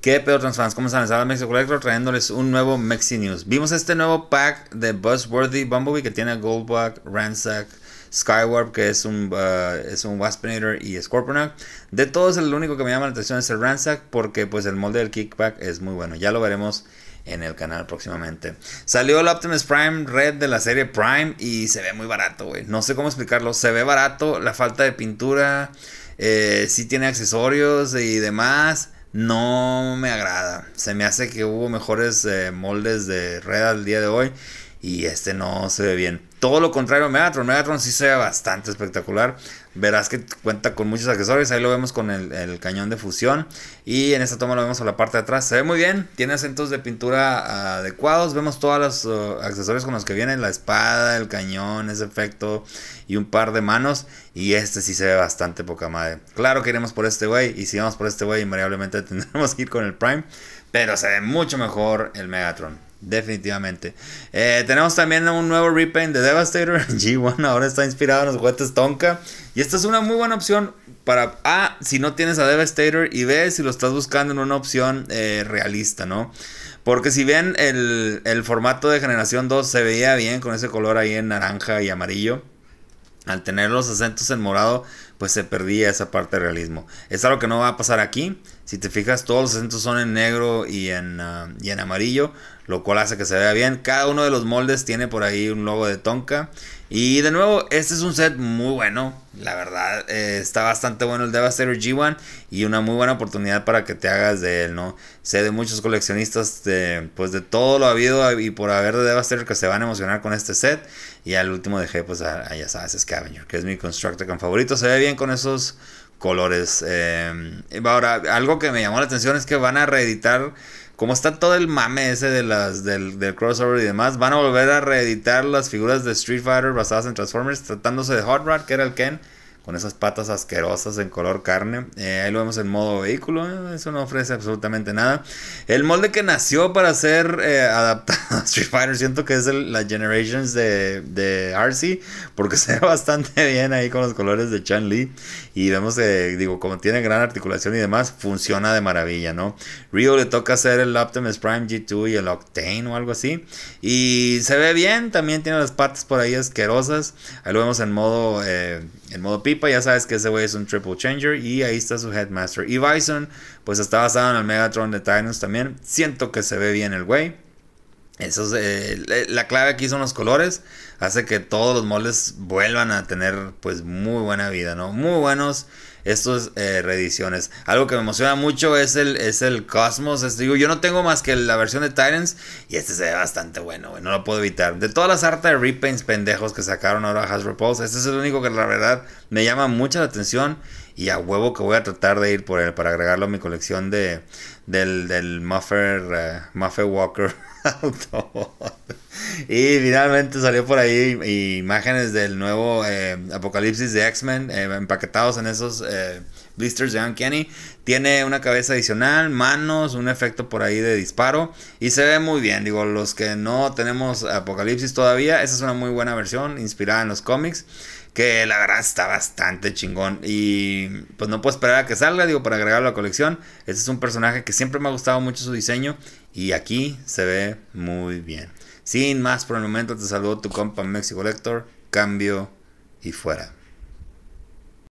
¿Qué pedo, transfans? ¿Cómo están? Les habla Mexico trayéndoles un nuevo Mexi News. Vimos este nuevo pack de Buzzworthy Bumblebee que tiene Goldbug, Ransack, Skywarp, que es un, uh, es un Waspinator y Scorponok De todos, el único que me llama la atención es el Ransack porque pues el molde del Kickback es muy bueno. Ya lo veremos en el canal próximamente. Salió el Optimus Prime Red de la serie Prime y se ve muy barato, güey. No sé cómo explicarlo. Se ve barato, la falta de pintura... Eh, si tiene accesorios y demás, no me agrada. Se me hace que hubo mejores eh, moldes de red al día de hoy y este no se ve bien. Todo lo contrario, Megatron. Megatron sí se ve bastante espectacular. Verás que cuenta con muchos accesorios. Ahí lo vemos con el, cañón de fusión. Y en esta toma lo vemos a la parte de atrás. Se ve muy bien. Tiene acentos de pintura ah, adecuados. Vemos todos los ah, accesorios con los que vienen. La espada, el cañón, ese efecto. Y un par de manos. Y este sí se ve bastante poca madre. Claro que iremos por este güey. Y si vamos por este güey, invariablemente tendremos que ir con el Prime. Pero se ve mucho mejor el Megatron. Definitivamente. Eh, tenemos también un nuevo repaint de Devastator. G1 ahora está inspirado en los juguetes Tonka. Y esta es una muy buena opción para A, si no tienes a Devastator. Y B, si lo estás buscando en una opción eh, realista, ¿no? Porque si bien el, el formato de generación 2 se veía bien con ese color ahí en naranja y amarillo. Al tener los acentos en morado, pues se perdía esa parte de realismo. Es algo que no va a pasar aquí. Si te fijas, todos los acentos son en negro y en, ah, en amarillo, lo cual hace que se vea bien. Cada uno de los moldes tiene por ahí un logo de Tonka. Y de nuevo, este es un set muy bueno. La verdad, eh, está bastante bueno el Devastator G1 y una muy buena oportunidad para que te hagas de él, ¿no? Sé de muchos coleccionistas de, pues de todo lo habido y por haber de Devastator que se van a emocionar con este set. Y al último dejé, pues, ya sabes, Scavenger, que es mi constructor con favorito. Se ve con esos colores. Eh, ahora, algo que me llamó la atención es que van a reeditar, como está todo el mame ese de las, del, del, crossover y demás, van a volver a reeditar las figuras de Street Fighter basadas en Transformers, tratándose de Hot Rod, que era el Ken con esas patas asquerosas en color carne. Eh, ahí lo vemos en modo vehículo, eh, eso no ofrece absolutamente nada. El molde que nació para ser eh, adaptado a Street Fighter, siento que es la Generations de, de RC, porque se ve bastante bien ahí con los colores de Chan Lee. Y vemos que, digo, como tiene gran articulación y demás, funciona de maravilla, ¿no? Rio le toca hacer el Optimus Prime G2 y el Octane o algo así. Y se ve bien, también tiene las patas por ahí asquerosas. Ahí lo vemos en modo, en modo ya sabes que ese güey es un triple changer. Y ahí está su Headmaster. Y Bison, pues está basado en el Megatron de Titans también. Siento que se ve bien el güey. Eso es, eh, la clave aquí son los colores hace que todos los moldes vuelvan a tener pues muy buena vida, ¿no? Muy buenos estos eh, reediciones. Algo que me emociona mucho es el, es el Cosmos. digo, yo no tengo más que la versión de Titans y este se ve bastante bueno, no lo puedo evitar. De todas las artes de repaints pendejos que sacaron ahora Hasbro Pulse, este es el único que la verdad me llama mucha la atención y a huevo que voy a tratar de ir por él para agregarlo a mi colección de del, del Muffer, eh, Muffer Walker. y finalmente salió por ahí imágenes del nuevo eh, Apocalipsis de X-Men eh, empaquetados en esos eh, blisters de Uncanny. Tiene una cabeza adicional, manos, un efecto por ahí de disparo y se ve muy bien. Digo, los que no tenemos Apocalipsis todavía, esa es una muy buena versión inspirada en los cómics que la verdad está bastante chingón. Y pues no puedo esperar a que salga, digo, para agregarlo a la colección. Este es un personaje que siempre me ha gustado mucho su diseño y aquí se ve muy bien. Sin más por el momento, te saludo tu compa Mexico Lector. Cambio y fuera.